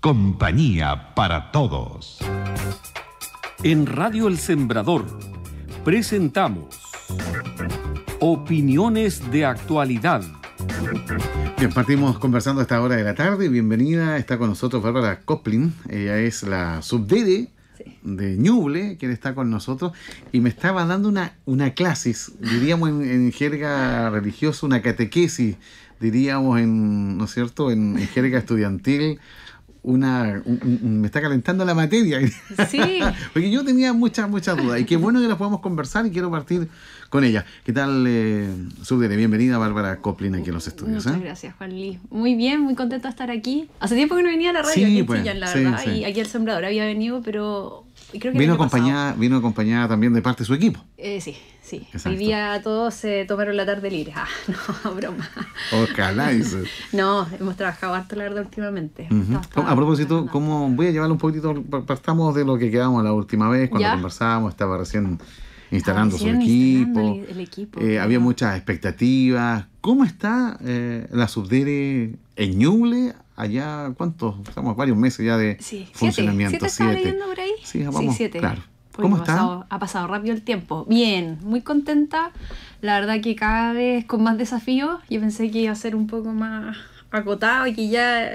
compañía para todos. En Radio El Sembrador presentamos Opiniones de Actualidad. Bien, partimos conversando a esta hora de la tarde. Bienvenida, está con nosotros Bárbara Coplin. Ella es la subdede de Ñuble, quien está con nosotros. Y me estaba dando una, una clasis, diríamos en, en jerga religiosa, una catequesis diríamos en, ¿no es cierto?, en, jerga estudiantil, una, me está calentando la materia. Sí. Porque yo tenía muchas, muchas dudas. Y qué bueno que las podamos conversar y quiero partir con ella. ¿Qué tal, eh, Subdere? Bienvenida, Bárbara Coplin, aquí en los estudios. Muchas ¿eh? gracias, Juan Luis. Muy bien, muy contento de estar aquí. Hace tiempo que no venía a la radio, aquí pues, en Chillán, la verdad. Y aquí el Sembrador había venido, pero vino, acompañada, vino acompañada también de parte de su equipo. Eh, sí, sí. Vivía Hoy día todos se eh, tomaron la tarde libre. Ah, no, broma. Ojalá no, hemos trabajado harto la verdad últimamente. a propósito, ¿cómo voy a llevar un poquitito, partamos de lo que quedamos la última vez cuando conversábamos, estaba recién instalando su equipo. Eh, había muchas expectativas. ¿Cómo está eh, la subdere en Ñuble allá, ¿cuántos? Estamos varios meses ya de sí, funcionamiento. ¿Siete, ¿Siete, siete. por ahí? Sí, vamos, sí, siete. Pues ¿Cómo está? ha pasado rápido el tiempo. Bien, muy contenta. La verdad que cada vez con más desafíos. Yo pensé que iba a ser un poco más acotado y que ya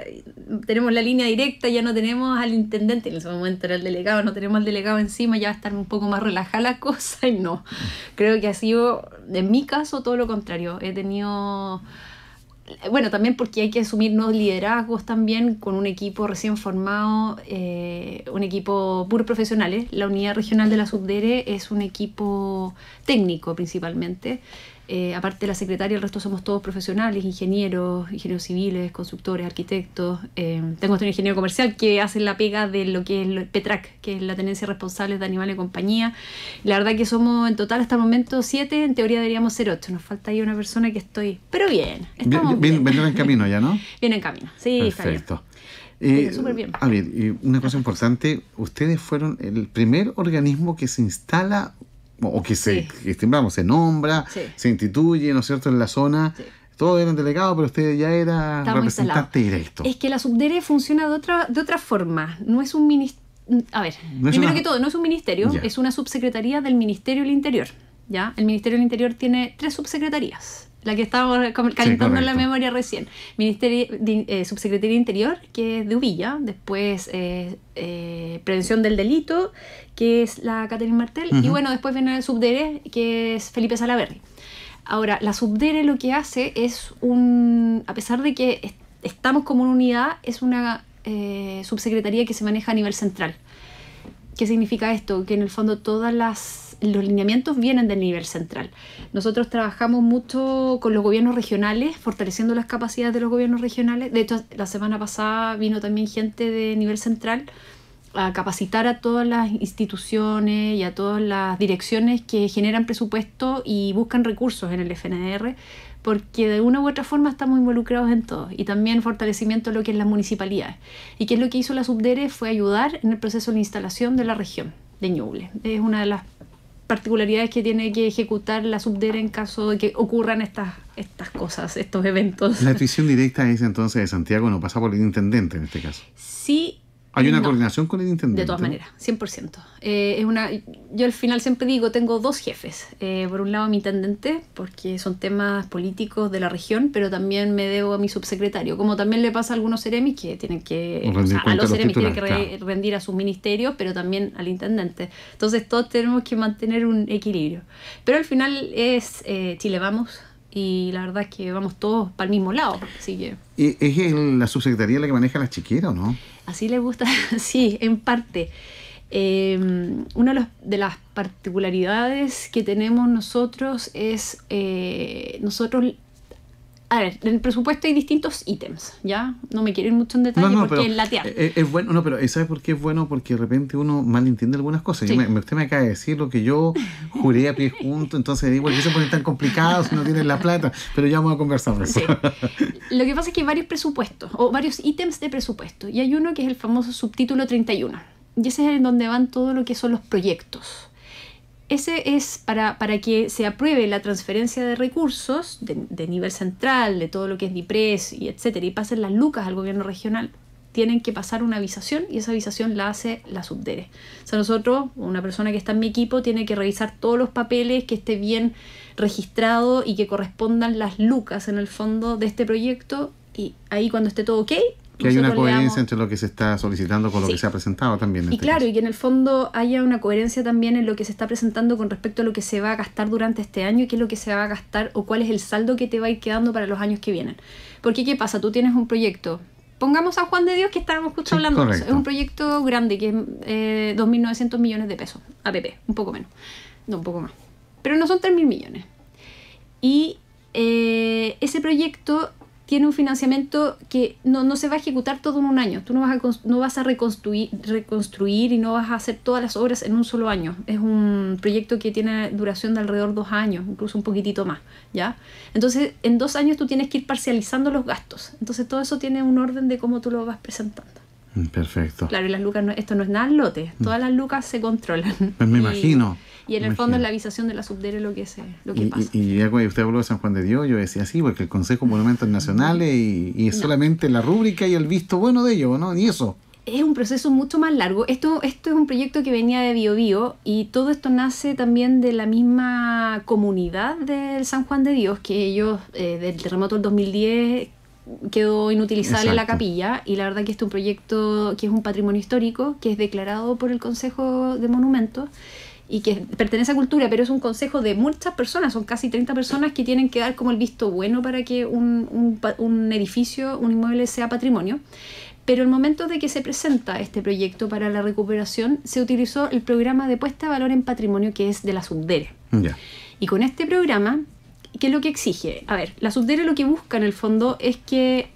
tenemos la línea directa, ya no tenemos al intendente, en ese momento era el delegado, no tenemos al delegado encima, ya va a estar un poco más relajada la cosa y no. Creo que ha sido, en mi caso, todo lo contrario. He tenido bueno, también porque hay que asumir nuevos liderazgos también con un equipo recién formado, eh, un equipo puro profesionales. La unidad regional de la Subdere es un equipo técnico principalmente. Eh, aparte de la secretaria, el resto somos todos profesionales, ingenieros, ingenieros civiles, constructores, arquitectos. Eh, tengo un este ingeniero comercial que hace la pega de lo que es el PETRAC, que es la tenencia responsable de animales y compañía. La verdad que somos en total hasta el momento siete, en teoría deberíamos ser ocho. Nos falta ahí una persona que estoy, pero bien. Estamos bien, Vienen en camino ya, ¿no? Viene en camino, sí, Perfecto. Eh, bien. A ver, una cosa importante, ustedes fueron el primer organismo que se instala o que se, se nombra, se instituye, ¿no es cierto?, en la zona. Todos eran delegados, pero usted ya era Estamos representante directo. Es que la subdere funciona de otra, de otra forma. No es un ministerio. A ver, primero que todo, no es un ministerio, es una subsecretaría del Ministerio del Interior. ¿ya? El Ministerio del Interior tiene tres subsecretarías la que estábamos calentando en la memoria recién. Ministerio, eh, Subsecretaría Interior, que es de Uvilla. después eh, eh, Prevención del Delito, que es la Catherine Martel, y bueno, después viene el Subdere, que es Felipe Salaverri. Ahora, la Subdere lo que hace es un, a pesar de que estamos como una unidad, es una subsecretaría que se maneja a nivel central. ¿Qué significa esto? Que en el fondo todos los lineamientos vienen del nivel central. Nosotros trabajamos mucho con los gobiernos regionales, fortaleciendo las capacidades de los gobiernos regionales. De hecho, la semana pasada vino también gente de nivel central a capacitar a todas las instituciones y a todas las direcciones que generan presupuesto y buscan recursos en el FNR porque de una u otra forma estamos involucrados en todo y también fortalecimiento de lo que es las municipalidades. ¿Y qué es lo que hizo la Subdere? Fue ayudar en el proceso de instalación de la región de Ñuble. Es una de las particularidades que tiene que ejecutar la Subdere en caso de que ocurran estas, estas cosas, estos eventos. La decisión directa es entonces de Santiago, no pasa por el intendente en este caso. Sí, hay una coordinación con el intendente. De todas maneras, 100%. Eh, es una, yo al final siempre digo, tengo dos jefes. Eh, por un lado mi intendente, porque son temas políticos de la región, pero también me debo a mi subsecretario, como también le pasa a algunos seremis que tienen que, a los seremis tienen que rendir a sus ministerios, pero también al intendente. Entonces todos tenemos que mantener un equilibrio. Pero al final es eh, Chile Vamos, y la verdad es que vamos todos para el mismo lado. Así que... ¿Es la subsecretaría la que maneja las chiqueras o no? Así le gusta, sí, en parte. Em, una de, las particularidades que tenemos nosotros es, eh, nosotros a ver, en el presupuesto hay distintos ítems, ¿ya? No me quiero ir mucho en detalle porque es latear. E-, es, bueno, no, pero ¿sabes por qué es bueno? Porque de repente uno malentiende algunas cosas. Me, usted me acaba de decir lo que yo juré a pie junto, entonces digo, ¿por qué se ponen tan complicados si no tienen la plata? Pero ya vamos a conversar Lo que pasa es que hay varios presupuestos, o varios ítems de presupuesto, y hay uno que es el famoso subtítulo 31. Y ese es en donde van todo lo que son los proyectos ese es para, que se apruebe la transferencia de recursos de, nivel central, de todo lo que es DIPRES y etcétera, y pasen las lucas al gobierno regional. Tienen que pasar una visación y esa avisación la hace la subdere. O sea, nosotros, una persona que está en mi equipo, tiene que revisar todos los papeles, que esté bien registrado y que correspondan las lucas en el fondo de este proyecto. Y ahí cuando esté todo ok, que hay una coherencia entre lo que se está solicitando con lo que se ha presentado también. y este claro, y que en el fondo haya una coherencia también en lo que se está presentando con respecto a lo que se va a gastar durante este año y qué es lo que se va a gastar o cuál es el saldo que te va a ir quedando para los años que vienen. Porque ¿qué pasa? Tú tienes un proyecto. Pongamos a Juan de Dios que estábamos justo hablando. Es un proyecto grande que es 2.900 eh, millones de pesos, APP, un poco menos. No, un poco más. Pero no son 3.000 millones. Y eh, ese proyecto tiene un financiamiento que no, no, se va a ejecutar todo en un año. Tú no vas a, no vas a reconstruir, reconstruir y no vas a hacer todas las obras en un solo año. Es un proyecto que tiene duración de alrededor dos años, incluso un poquitito más. ¿ya? Entonces, en dos años tú tienes que ir parcializando los gastos. Entonces, todo eso tiene un orden de cómo tú lo vas presentando. Perfecto. Claro, y las lucas, esto no es nada lote. Mm. Todas las lucas se controlan. Pues me imagino. Y en el fondo es la avisación de la subdere lo que, se, lo que y, pasa. Y, usted habló de San Juan de Dios, yo decía sí, porque el Consejo de Monumentos Nacionales y, solamente la rúbrica y el visto bueno de ellos, ¿no? y eso. Es un proceso mucho más largo. Esto, esto es un proyecto que venía de BioBio y todo esto nace también de la misma comunidad del San Juan de Dios, que ellos, eh, del terremoto del 2010, quedó inutilizable la capilla y la verdad que este es un proyecto que es un patrimonio histórico que es declarado por el Consejo de Monumentos y que pertenece a cultura, pero es un consejo de muchas personas, son casi 30 personas que tienen que dar como el visto bueno para que un, edificio, un inmueble sea patrimonio. Pero el momento de que se presenta este proyecto para la recuperación, se utilizó el programa de puesta de valor en patrimonio que es de la Subdere. Y con este programa, ¿qué es lo que exige? A ver, la Subdere lo que busca en el fondo es que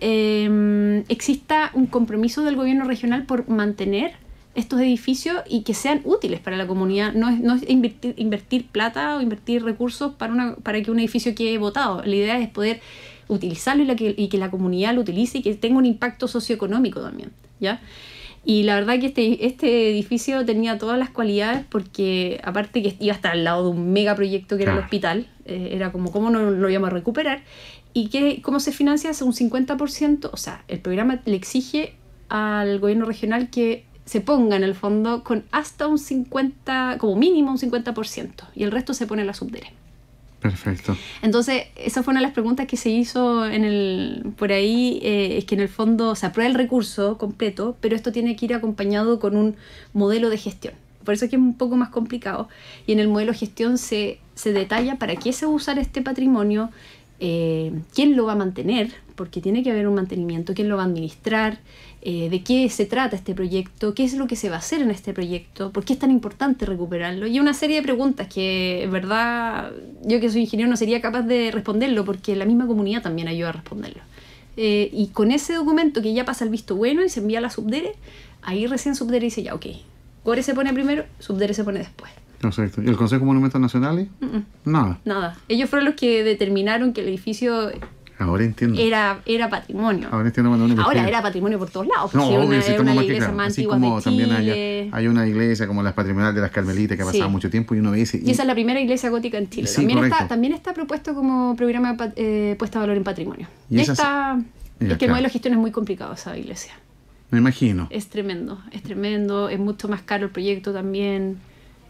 em, exista un compromiso del gobierno regional por mantener estos edificios y que sean útiles para la comunidad. No es, no es invertir, plata o invertir recursos para, una, para que un edificio quede votado. La idea es poder utilizarlo y, la que, y que la comunidad lo utilice y que tenga un impacto socioeconómico también. ¿ya? Y la verdad que este, este edificio tenía todas las cualidades porque aparte que iba hasta al lado de un megaproyecto que era el hospital, eh, era como cómo no lo íbamos a recuperar y que cómo se financia ¿hace un 50%, o sea, el programa le exige al gobierno regional que se ponga en el fondo con hasta un 50, como mínimo un 50%, y el resto se pone en la subdere. Perfecto. Entonces, esa fue una de las preguntas que se hizo en el, por ahí, eh, es que en el fondo se aprueba el recurso completo, pero esto tiene que ir acompañado con un modelo de gestión. Por eso es que es un poco más complicado. Y en el modelo de gestión se, se detalla para qué se va a usar este patrimonio, eh, quién lo va a mantener, porque tiene que haber un mantenimiento, quién lo va a administrar, eh, de qué se trata este proyecto, qué es lo que se va a hacer en este proyecto, por qué es tan importante recuperarlo. Y una serie de preguntas que, en verdad, yo que soy ingeniero no sería capaz de responderlo, porque la misma comunidad también ayuda a responderlo. Eh, y con ese documento que ya pasa el visto bueno y se envía a la subdere, ahí recién subdere dice ya, ok, Core se pone primero, subdere se pone después. ¿Y el Consejo de Monumentos Nacionales? Nada. Nada. Ellos fueron los que determinaron que el edificio Ahora entiendo. Era, era patrimonio. Ahora Ahora era patrimonio por todos lados. Pues, no, una, iglesia Hay, una iglesia como las patrimonial de las Carmelitas que ha pasado mucho tiempo y uno ve y, esa es la primera iglesia gótica en Chile. también, está, también está propuesto como programa eh, puesta a valor en patrimonio. Y es que el modelo de gestión es muy complicado esa iglesia. Me imagino. Es tremendo, es tremendo, es mucho más caro el proyecto también.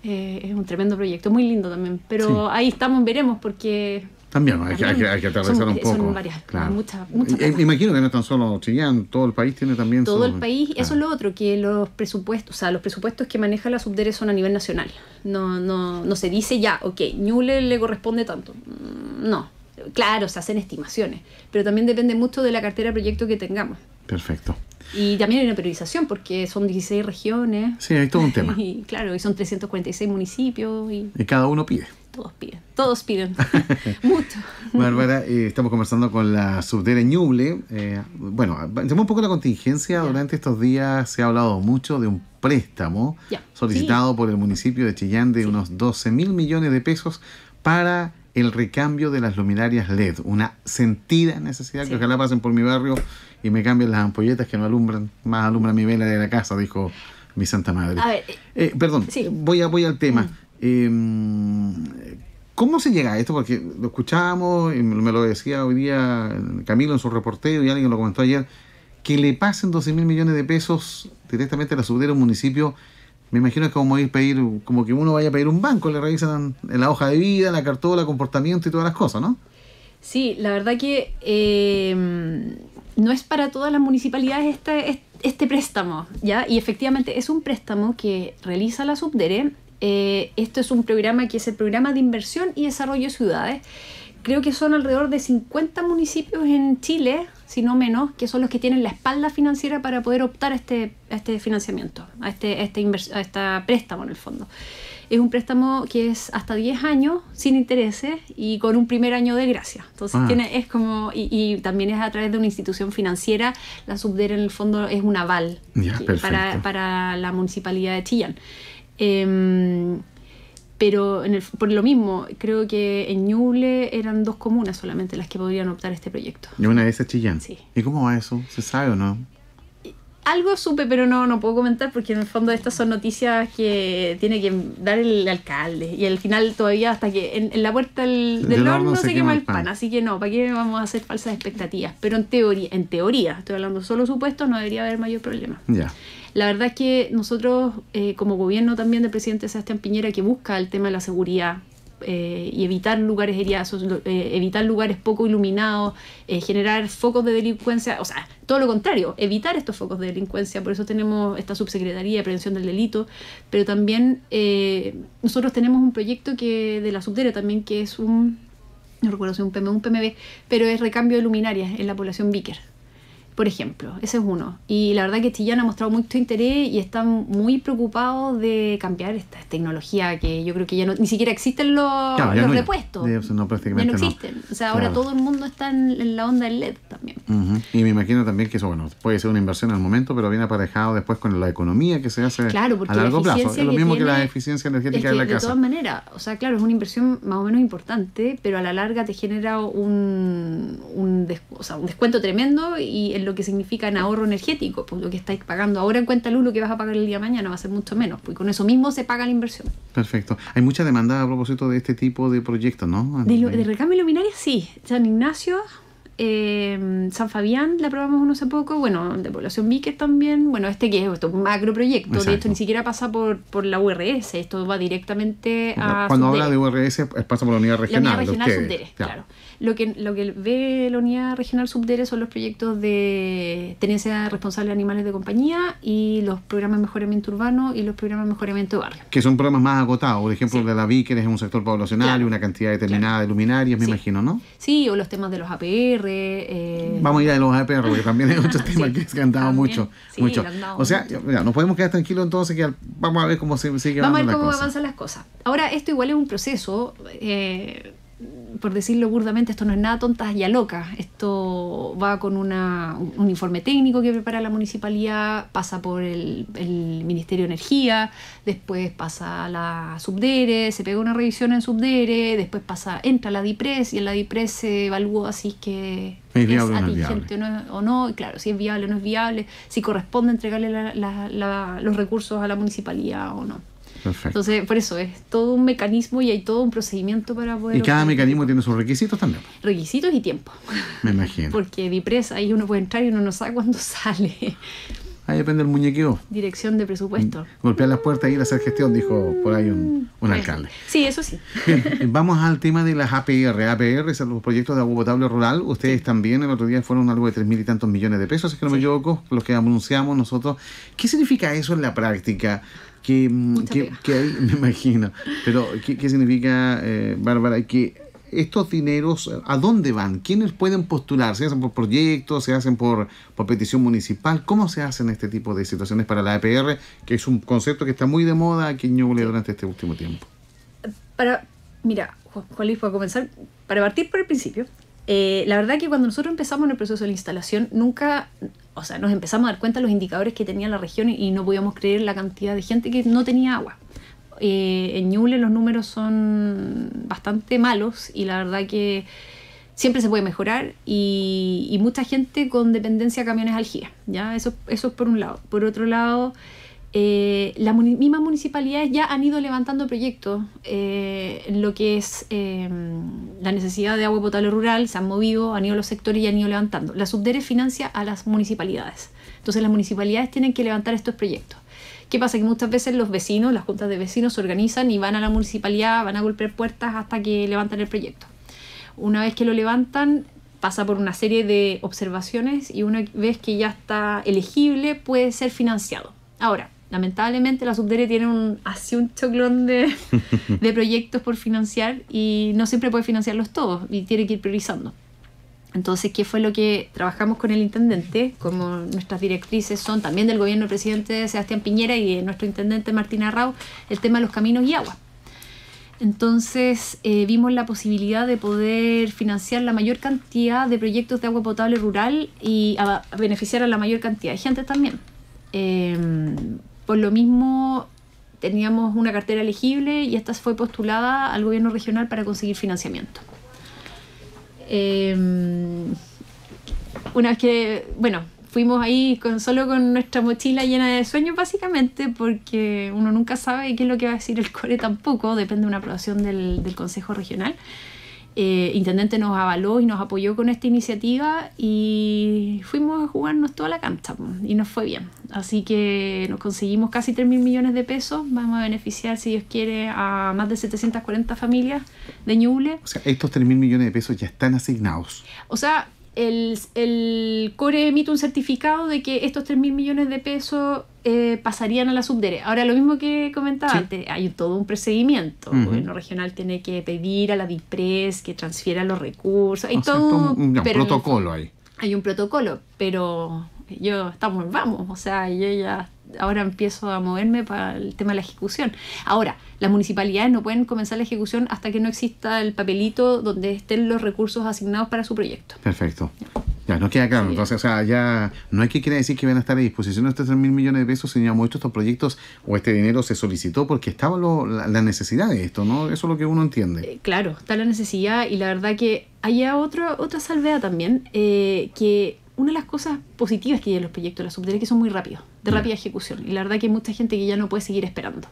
Eh, es un tremendo proyecto, muy lindo también. Pero ahí estamos, veremos, porque también, hay, Que, hay, un poco. Son varias, claro. Eh, imagino que no es tan solo Chillán, todo el país tiene también. Todo el país, eso es ah. lo otro, que los presupuestos, o sea, los presupuestos que maneja la subdere son a nivel nacional. No, no, no se dice ya, ok, Ñule le corresponde tanto. Mm, no, claro, se hacen estimaciones, pero también depende mucho de la cartera de proyecto que tengamos. Perfecto. Y también hay una priorización porque son 16 regiones. Sí, hay todo un tema. Y claro, y son 346 municipios. Y, cada uno pide. Todos piden, todos piden. Mucho. Bárbara, eh, estamos conversando con la subdere Ñuble. Eh, bueno, tenemos un poco la contingencia. Durante estos días se ha hablado mucho de un préstamo solicitado por el municipio de Chillán de unos 12 mil millones de pesos para el recambio de las luminarias LED, una sentida necesidad que ojalá pasen por mi barrio y me cambien las ampolletas que no alumbran, más alumbran mi vela de la casa, dijo mi Santa Madre. Eh, eh, perdón, voy, a, voy al tema. Mm. Em, ¿Cómo se llega a esto? Porque lo escuchábamos y me lo decía hoy día Camilo en su reporteo y alguien lo comentó ayer, que le pasen 12 mil millones de pesos directamente a la subdera un municipio me imagino que como ir pedir, como que uno vaya a pedir un banco, le revisan la hoja de vida, la cartola, comportamiento y todas las cosas, ¿no? Sí, la verdad que eh, no es para todas las municipalidades este, este préstamo, ¿ya? Y efectivamente es un préstamo que realiza la Subdere. Eh, esto es un programa que es el Programa de Inversión y Desarrollo de Ciudades. Creo que son alrededor de 50 municipios en Chile sino menos, que son los que tienen la espalda financiera para poder optar a este, este financiamiento, a este, este préstamo en el fondo. Es un préstamo que es hasta 10 años sin intereses y con un primer año de gracia. Entonces ah. tiene, es como, y, también es a través de una institución financiera, la subder en el fondo es un aval para, la municipalidad de Chillán. Em, pero por lo mismo, creo que en Ñuble eran dos comunas solamente las que podrían optar este proyecto. Y una de esas Chillán. Sí. ¿Y cómo va eso? ¿Se sabe o no? Algo supe, pero no, no puedo comentar porque en el fondo estas son noticias que tiene que dar el alcalde. Y al final todavía hasta que en, la puerta del, del horno no se, quema, el pan. Así que no, ¿para qué vamos a hacer falsas expectativas? Pero en teoría, en teoría, estoy hablando solo supuestos, no debería haber mayor problema. Ya. La verdad es que nosotros, eh, como gobierno también del presidente Sebastián Piñera, que busca el tema de la seguridad eh, y evitar lugares heriazos, eh, evitar lugares poco iluminados, generar focos de delincuencia, o sea, todo lo contrario, evitar estos focos de delincuencia, por eso tenemos esta subsecretaría de prevención del delito, pero también nosotros tenemos un proyecto que de la subtera también que es un, no recuerdo si un un PMB, pero es recambio de luminarias en la población Víquer por ejemplo. Ese es uno. Y la verdad que Chillán este ha mostrado mucho interés y están muy preocupados de cambiar esta tecnología que yo creo que ya ni siquiera existen los, no, repuestos. Ya, no, prácticamente no existen. O sea, ahora todo el mundo está en, la onda del LED también. Y me imagino también que eso, bueno, puede ser una inversión al momento, pero viene aparejado después con la economía que se hace a largo plazo. Es lo mismo que, la eficiencia energética de la casa. De todas maneras, o sea, claro, es una inversión más o menos importante, pero a la larga te genera un, un, sea, un descuento tremendo y en que significa en ahorro energético, pues lo que estáis pagando ahora en cuenta luz, lo que vas a pagar el día mañana va a ser mucho menos, pues con eso mismo se paga la inversión. Perfecto. Hay mucha demanda a propósito de este tipo de proyectos, ¿no? De, recambio luminaria, sí. San Ignacio, eh, San Fabián, la probamos uno hace poco, bueno, de Población Víquez también, bueno, este que es un macro proyecto, ni siquiera pasa por, por la URS, esto va directamente a... Cuando habla de URS pasa por la unidad regional. La unidad regional claro. Lo que, lo que ve la Unidad Regional Subdere son los proyectos de tenencia responsable de animales de compañía y los programas de mejoramiento urbano y los programas de mejoramiento de barrio. Que son programas más agotados, por ejemplo, de la que es un sector poblacional y una cantidad determinada de luminarias, me imagino, ¿no? Sí, o los temas de los APR. Eh... Vamos a ir a los APR, porque también hay otros temas que se han mucho. mucho. o sea, mira, nos podemos quedar tranquilos entonces que vamos a ver cómo se sigue Vamos a ver cómo avanzan las cosas. Ahora, esto igual es un proceso. Eh, por decirlo burdamente, esto no es nada tonta, y a loca. Esto va con una, un informe técnico que prepara la municipalidad, pasa por el, Ministerio de Energía, después pasa a la Subdere, se pega una revisión en Subdere, después pasa, entra a la DIPRES y en la DIPRES se evalúa si es que es, o no, y claro, si es viable o no es viable, si corresponde entregarle los recursos a la municipalidad o no. Entonces, por eso es todo un mecanismo y hay todo un procedimiento para poder. Y cada mecanismo tiene sus requisitos también. Requisitos y tiempo. Me imagino. Porque de ahí uno puede entrar y uno no sabe cuándo sale. Ahí depende el muñequeo. Dirección de presupuesto. Mm. Golpear las puertas y ir a hacer gestión, dijo por ahí un, alcalde. Sí, eso sí. Bien, vamos al tema de las APR. APR son los proyectos de agua potable rural. Ustedes también el otro día fueron algo de tres mil y tantos millones de pesos, es que no me equivoco, los que anunciamos nosotros. ¿Qué significa eso en la práctica? Que, mm, que, me imagino. Pero, ¿qué, significa, eh, Bárbara? Que estos dineros, eh, ¿a dónde van? ¿Quiénes pueden postular? ¿Se hacen por proyectos? ¿Se hacen por, petición municipal? ¿Cómo se hacen este tipo de situaciones para la APR? Que es un concepto que está muy de moda aquí en Ñuble durante este último tiempo. Para, mira, Juan Luis, para comenzar, para partir por el principio, eh, la verdad que cuando nosotros empezamos en el proceso de la instalación, nunca, o sea, nos empezamos a dar cuenta de los indicadores que tenía la región y no podíamos creer la cantidad de gente que no tenía agua. Eh, en Ñuble los números son bastante malos y la verdad que siempre se puede mejorar y, mucha gente con dependencia a camiones al ¿ya? Eso, eso es por un lado. Por otro lado, eh, las mismas municipalidades ya han ido levantando proyectos eh, en lo que es em, la necesidad de agua potable rural, se han movido, han ido los sectores y han ido levantando. La subdere financia a las municipalidades. Entonces las municipalidades tienen que levantar estos proyectos. ¿Qué pasa? Que muchas veces los vecinos, las juntas de vecinos se organizan y van a la municipalidad, van a golpear puertas hasta que levantan el proyecto. Una vez que lo levantan, pasa por una serie de observaciones y una vez que ya está elegible puede ser financiado. Ahora, lamentablemente la subdere tiene un, así un choclón de, de proyectos por financiar y no siempre puede financiarlos todos y tiene que ir priorizando. Entonces, ¿qué fue lo que trabajamos con el intendente? Como nuestras directrices son también del gobierno del presidente Sebastián Piñera y de nuestro intendente Martín Arrau, el tema de los caminos y agua. Entonces eh, vimos la posibilidad de poder financiar la mayor cantidad de proyectos de agua potable rural y beneficiar a la mayor cantidad de gente también. Em, por lo mismo teníamos una cartera elegible y esta fue postulada al gobierno regional para conseguir financiamiento. Em, una vez que, bueno, fuimos ahí con, solo con nuestra mochila llena de sueños básicamente, porque uno nunca sabe qué es lo que va a decir el core tampoco, depende de una aprobación del, del Consejo Regional. Eh, intendente nos avaló y nos apoyó con esta iniciativa y fuimos a jugarnos toda la cancha y nos fue bien. Así que nos conseguimos casi 3 mil millones de pesos. Vamos a beneficiar, si Dios quiere, a más de 740 familias de Ñuble. O sea, estos 3 mil millones de pesos ya están asignados. O sea, el, el core emite un certificado de que estos 3.000 mil millones de pesos eh, pasarían a la subdere. Ahora, lo mismo que comentaba antes, hay todo un procedimiento. El gobierno regional tiene que pedir a la DIPRES que transfiera los recursos. Hay todo, un, protocolo ahí. Hay un protocolo, pero yo estamos, vamos, o sea, yo ya ahora empiezo a moverme para el tema de la ejecución. Ahora, las municipalidades no pueden comenzar la ejecución hasta que no exista el papelito donde estén los recursos asignados para su proyecto. Perfecto. Ya, no queda claro. Entonces, o sea, ya no hay que quiere decir que van a estar a disposición estos 3 mil millones de pesos, hemos hecho estos proyectos o este dinero se solicitó porque estaba la, necesidad de esto, ¿no? Eso es lo que uno entiende. Eh, claro, está la necesidad y la verdad que hay otra otra salvedad también, eh, que una de las cosas positivas que hay en los proyectos de la subdirección es que son muy rápidos de mm. rápida ejecución. Y la verdad que hay mucha gente que ya no puede seguir esperando.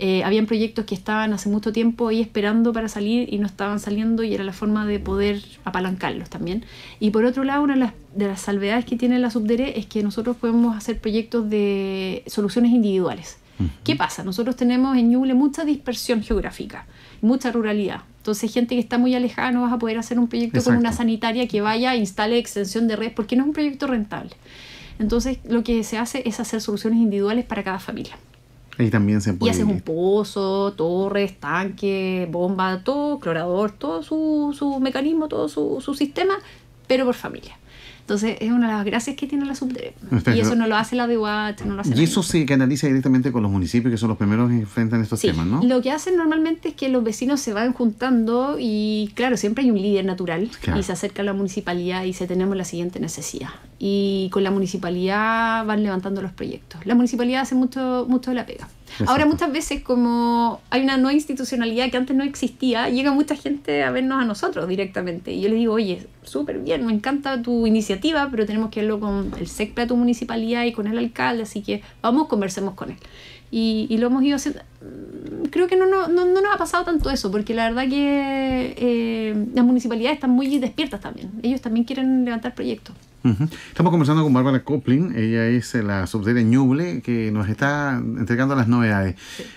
Eh, habían proyectos que estaban hace mucho tiempo ahí esperando para salir y no estaban saliendo y era la forma de poder apalancarlos también. Y por otro lado, una de las, salvedades que tiene la Subdere es que nosotros podemos hacer proyectos de soluciones individuales. ¿Qué pasa? Nosotros tenemos en Ñuble mucha dispersión geográfica, mucha ruralidad. Entonces, gente que está muy alejada no vas a poder hacer un proyecto con una sanitaria que vaya, instale extensión de red, porque no es un proyecto rentable. Entonces lo que se hace es hacer soluciones individuales para cada familia. Ahí también se puede. Y haces un pozo, torres, tanque, bomba, todo, clorador, todo su, su mecanismo, todo su, su sistema, pero por familia. Entonces es una de las gracias que tiene la subdere, y eso no lo hace la UAT, este no lo hace Y eso se canaliza directamente con los municipios que son los primeros que enfrentan estos temas, ¿no? Lo que hacen normalmente es que los vecinos se van juntando y claro, siempre hay un líder natural y se acerca a la municipalidad y dice tenemos la siguiente necesidad. Y con la municipalidad van levantando los proyectos. La municipalidad hace mucho, mucho de la pega. Ahora muchas veces como hay una nueva institucionalidad que antes no existía, llega mucha gente a vernos a nosotros directamente. Y yo les digo, oye, súper bien, me encanta tu iniciativa, pero tenemos que verlo con el SECPRA de tu municipalidad y con el alcalde, así que vamos, conversemos con él. Y, y lo hemos ido haciendo. Mm, creo que no, nos ha pasado tanto eso, porque la verdad que eh, las municipalidades están muy despiertas también. Ellos también quieren levantar proyectos. Estamos conversando con Bárbara Coplin, ella es eh, la subsede Ñuble que nos está entregando las novedades.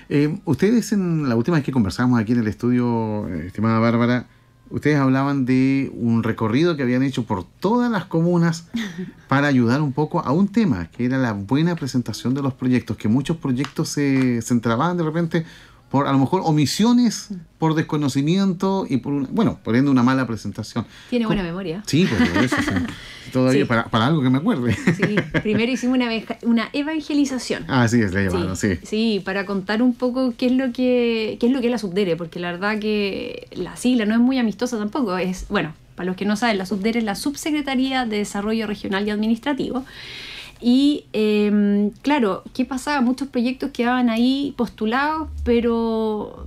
Eh, ustedes en la última vez que conversamos aquí en el estudio, eh, estimada Bárbara, ustedes hablaban de un recorrido que habían hecho por todas las comunas para ayudar un poco a un tema, que era la buena presentación de los proyectos, que muchos proyectos se, centraban de repente por a lo mejor omisiones, por desconocimiento y por, bueno, poniendo una mala presentación. Tiene buena memoria. Sí, por eso. Sí. Todavía Para, algo que me acuerde. Sí, primero hicimos una, una evangelización. Ah, sí, es la llamada, sí, sí. para contar un poco qué es lo que qué es lo que es la subdere, porque la verdad que la sigla no es muy amistosa tampoco. Es, bueno, para los que no saben, la subdere es la Subsecretaría de Desarrollo Regional y Administrativo. Y em, claro, ¿qué pasaba? Muchos proyectos quedaban ahí postulados, pero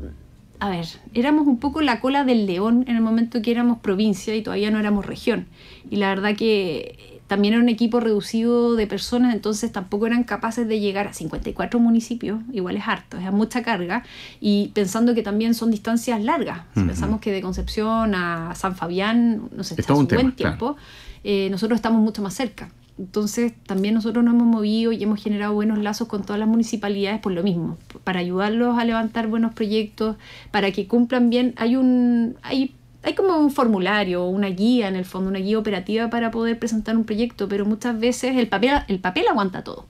a ver, éramos un poco la cola del león en el momento que éramos provincia y todavía no éramos región. Y la verdad que eh, también era un equipo reducido de personas, entonces tampoco eran capaces de llegar a 54 municipios, igual es harto, es mucha carga, y pensando que también son distancias largas. Si pensamos que de Concepción a San Fabián, no sé, un buen tiempo, eh, nosotros estamos mucho más cerca. Entonces también nosotros nos hemos movido y hemos generado buenos lazos con todas las municipalidades por lo mismo, para ayudarlos a levantar buenos proyectos, para que cumplan bien. Hay un hay, hay como un formulario, una guía en el fondo, una guía operativa para poder presentar un proyecto, pero muchas veces el papel, el papel aguanta todo.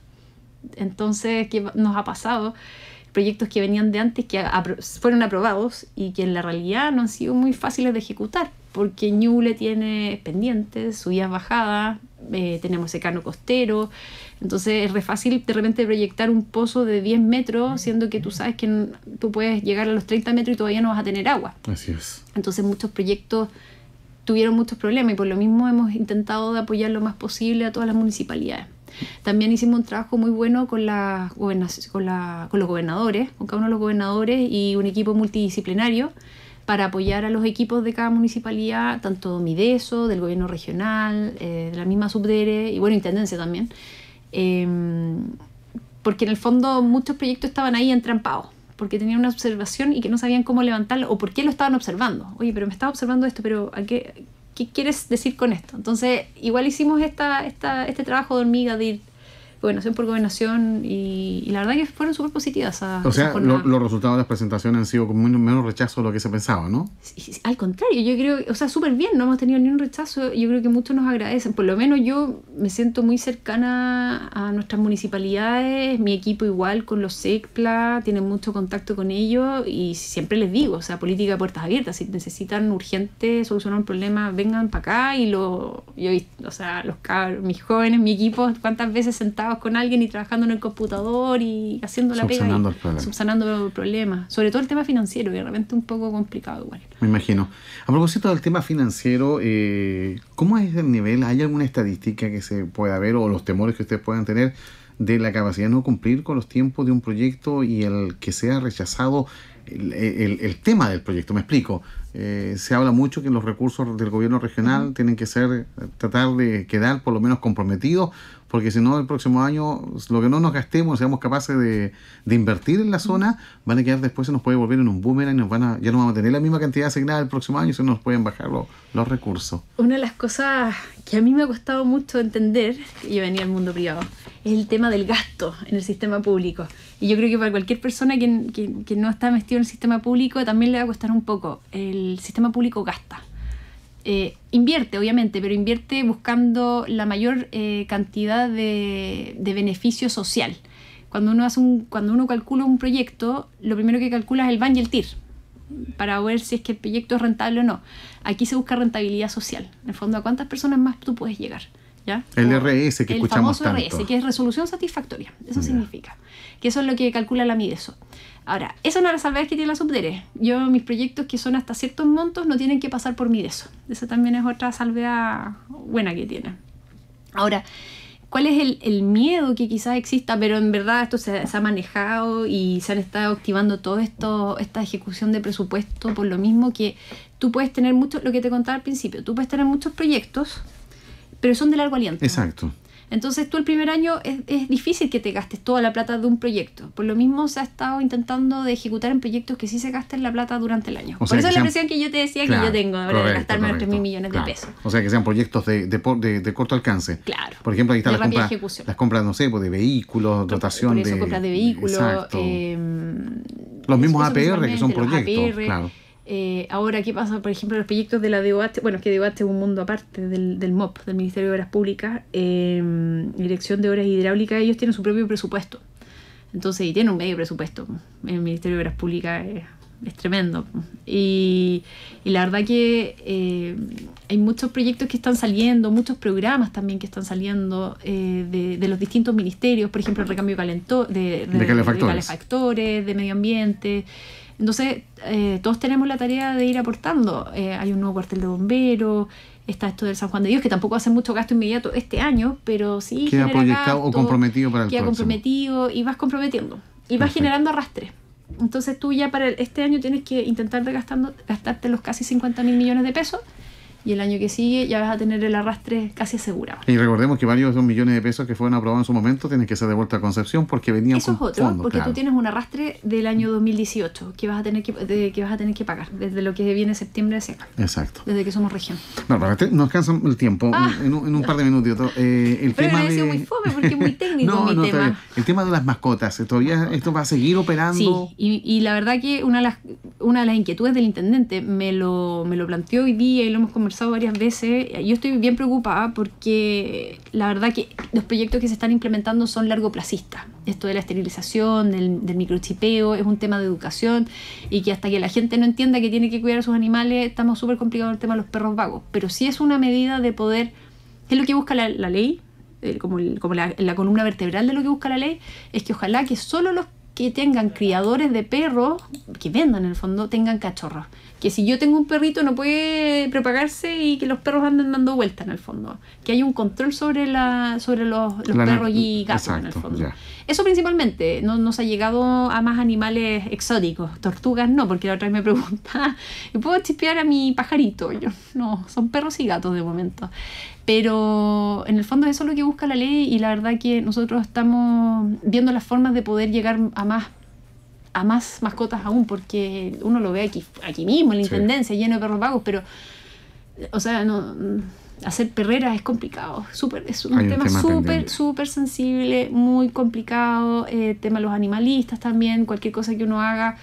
Entonces, ¿qué nos ha pasado? Proyectos que venían de antes que fueron aprobados y que en la realidad no han sido muy fáciles de ejecutar, porque Ñuble tiene pendientes, subidas bajadas, eh, tenemos secano costero, entonces es re fácil de repente proyectar un pozo de 10 metros, mm. siendo que tú sabes que tú puedes llegar a los 30 metros y todavía no vas a tener agua. Así es. Entonces muchos proyectos tuvieron muchos problemas y por lo mismo hemos intentado de apoyar lo más posible a todas las municipalidades. También hicimos un trabajo muy bueno con, con, con los gobernadores, con cada uno de los gobernadores y un equipo multidisciplinario para apoyar a los equipos de cada municipalidad, tanto Mideso, del gobierno regional, eh, de la misma Subdere y bueno, Intendencia también. Em, porque en el fondo muchos proyectos estaban ahí entrampados, porque tenían una observación y que no sabían cómo levantarlo o por qué lo estaban observando. Oye, pero me estaba observando esto, pero ¿a qué, qué quieres decir con esto? Entonces, igual hicimos esta, esta, este trabajo de hormiga de ir gobernación por gobernación y, la verdad que fueron súper positivas. o sea, los resultados de las presentaciones han sido con menos, rechazo de lo que se pensaba, ¿no? Al contrario, yo creo, o sea, súper bien, no hemos tenido ni un rechazo, yo creo que muchos nos agradecen, por lo menos yo me siento muy cercana a nuestras municipalidades, mi equipo igual con los SECPLA, tienen mucho contacto con ellos y siempre les digo, o sea, política de puertas abiertas, si necesitan urgente solucionar un problema, vengan para acá y lo, yo, o sea, los cabros, mis jóvenes, mi equipo, cuántas veces sentados con alguien y trabajando en el computador y haciendo la pega. Y, problema. Subsanando problema, Sobre todo el tema financiero, que realmente un poco complicado igual. Me imagino. A propósito del tema financiero, eh, ¿cómo es el nivel? ¿Hay alguna estadística que se pueda ver o los temores que ustedes puedan tener? de la capacidad de no cumplir con los tiempos de un proyecto y el que sea rechazado el, tema del proyecto. Me explico. Eh, se habla mucho que los recursos del gobierno regional tienen que ser, tratar de quedar por lo menos comprometidos porque si no, el próximo año, lo que no nos gastemos, seamos capaces de, invertir en la zona, van a quedar después, se nos puede volver en un boomerang, nos van a, ya no vamos a tener la misma cantidad asignada el próximo año, se nos pueden bajar los, recursos. Una de las cosas que a mí me ha costado mucho entender, y venía al mundo privado, es el tema del gasto en el sistema público. Y yo creo que para cualquier persona que, que no está metido en el sistema público también le va a costar un poco. El sistema público gasta. Eh, invierte, obviamente, pero invierte buscando la mayor eh, cantidad de, beneficio social. Cuando uno, hace un, cuando uno calcula un proyecto, lo primero que calcula es el BAN y el TIR, para ver si es que el proyecto es rentable o no. Aquí se busca rentabilidad social. En el fondo, ¿a cuántas personas más tú puedes llegar? El RS que escuchamos famoso RS, que es resolución satisfactoria, eso significa. Que eso es lo que calcula la MIDESO. Ahora, esa es una salvedad que tiene la Subdere. Yo, mis proyectos que son hasta ciertos montos no tienen que pasar por MIDESO. Esa también es otra salvedad buena que tiene. Ahora, ¿cuál es el, miedo que quizás exista? Pero en verdad esto se, ha manejado y se han estado activando todo esto, esta ejecución de presupuesto por lo mismo que tú puedes tener mucho lo que te contaba al principio, tú puedes tener muchos proyectos, pero son de largo aliento. Exacto. Entonces tú el primer año es, difícil que te gastes toda la plata de un proyecto. Por lo mismo se ha estado intentando de ejecutar en proyectos que sí se gasten la plata durante el año. Por eso la impresión que yo te decía que yo tengo ahora de gastarme los mil millones de pesos. O sea, que sean proyectos de, corto alcance. Claro. Por ejemplo, ahí están las compras, las compras, no sé, pues, de vehículos, dotación por eso, de... compras de vehículos. Eh, los mismos APR que son proyectos. claro eh, ahora, ¿qué pasa? Por ejemplo, los proyectos de la DOH, bueno, que DOH es un mundo aparte del, del MOP, del Ministerio de Obras Públicas, em, Dirección de Obras Hidráulicas, ellos tienen su propio presupuesto. Entonces, y tienen un medio presupuesto. El Ministerio de Obras Públicas es, tremendo. Y, la verdad que eh, hay muchos proyectos que están saliendo, muchos programas también que están saliendo eh, de, los distintos ministerios, por ejemplo, el recambio calentó, de, de, calefactores, de medio ambiente. Entonces, eh, todos tenemos la tarea de ir aportando. Eh, hay un nuevo cuartel de bomberos, está esto del San Juan de Dios, que tampoco hace mucho gasto inmediato este año, pero sí. Queda proyectado o comprometido para el Queda comprometido y vas comprometiendo. Y vas generando arrastre. Entonces tú ya para este año tienes que intentar gastando, gastarte los casi 50 mil millones de pesos y el año que sigue ya vas a tener el arrastre casi asegurado. Y recordemos que varios de millones de pesos que fueron aprobados en su momento tienen que ser devueltos a Concepción porque venían Eso es porque tú tienes un arrastre del año 2018 que vas a tener que que vas a tener que pagar desde lo que viene septiembre hacia acá. Exacto. Desde que somos región. No, nos cansa el tiempo ah. en, un, par de minutos eh, el tema de... muy fome porque es muy técnico no, no, El tema de las mascotas, todavía esto va a seguir operando. Sí, y, la verdad que una de las una de las inquietudes del intendente me me lo planteó hoy día y lo hemos conversado varias veces, eh, yo estoy bien preocupada porque la verdad que los proyectos que se están implementando son largoplacistas. Esto de la esterilización, del, microchipeo, es un tema de educación y que hasta que la gente no entienda que tiene que cuidar a sus animales, estamos súper complicados en el tema de los perros vagos. Pero sí es una medida de poder, es lo que busca la, ley, como, como la, la, columna vertebral de lo que busca la ley, es que ojalá que solo los que tengan criadores de perros, que vendan en el fondo, tengan cachorros que si yo tengo un perrito no puede propagarse y que los perros anden dando vueltas en el fondo. Que hay un control sobre la sobre los, perros y gatos en el fondo. Eso principalmente no nos ha llegado a más animales exóticos. Tortugas no, porque la otra vez me preguntaba, ¿puedo chispear a mi pajarito? Yo, no, son perros y gatos de momento. Pero en el fondo eso es lo que busca la ley y la verdad que nosotros estamos viendo las formas de poder llegar a más a más mascotas aún, porque uno lo ve aquí, aquí mismo, en la Intendencia, lleno de perros vagos, pero, o sea, no, mm, hacer perreras es complicado, super, es un tema súper, súper sensible, muy complicado, eh, tema de los animalistas también, cualquier cosa que uno haga,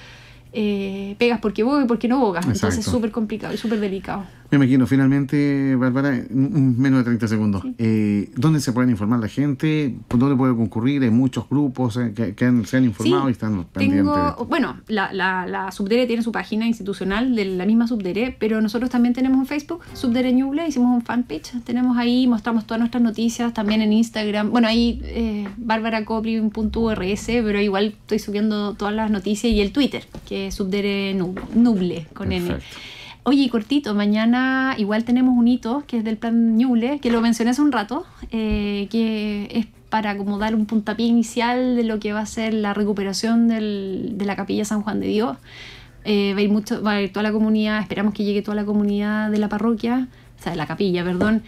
eh, pegas porque boga y porque no bogas, entonces es súper complicado y súper delicado. Me imagino, finalmente, Bárbara, menos de 30 segundos. Eh, ¿Dónde se pueden informar la gente? dónde puede concurrir? Hay muchos grupos eh, que, se han informado y están pendientes. Tengo, bueno, la, Subdere tiene su página institucional de la misma Subdere, pero nosotros también tenemos un Facebook, Subdere Nuble, hicimos un fanpage. Tenemos ahí, mostramos todas nuestras noticias, también en Instagram. Bueno, ahí eh, pero igual estoy subiendo todas las noticias y el Twitter, que es Subdere Nuble, con Perfecto. Oye, cortito, mañana igual tenemos un hito que es del plan Ñuble, que lo mencioné hace un rato, eh, que es para como dar un puntapié inicial de lo que va a ser la recuperación de la capilla San Juan de Dios. Eh, va, mucho, va a ir toda la comunidad, esperamos que llegue toda la comunidad de la parroquia, o sea, de la capilla, perdón,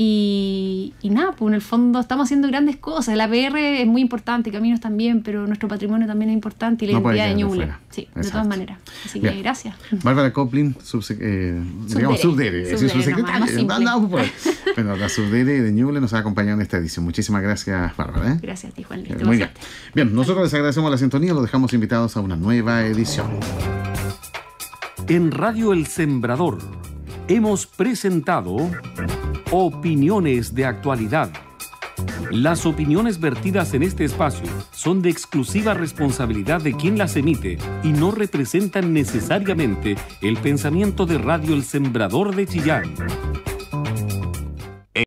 y, y, nada, pues en el fondo estamos haciendo grandes cosas. La PR es muy importante, caminos también, pero nuestro patrimonio también es importante y la identidad de Ñuble. Sí, de todas maneras. Así que gracias. Bárbara Coplin, eh, digamos, subdere, subsecretaria. Pues. bueno, la subdere de Ñuble nos ha acompañado en esta edición. Muchísimas gracias, Bárbara. ¿eh? Gracias a Juan Luis. Eh, muy bien. Bien, nosotros les agradecemos la sintonía, los dejamos invitados a una nueva edición. En Radio El Sembrador hemos presentado. Opiniones de actualidad. Las opiniones vertidas en este espacio son de exclusiva responsabilidad de quien las emite y no representan necesariamente el pensamiento de Radio El Sembrador de Chillán.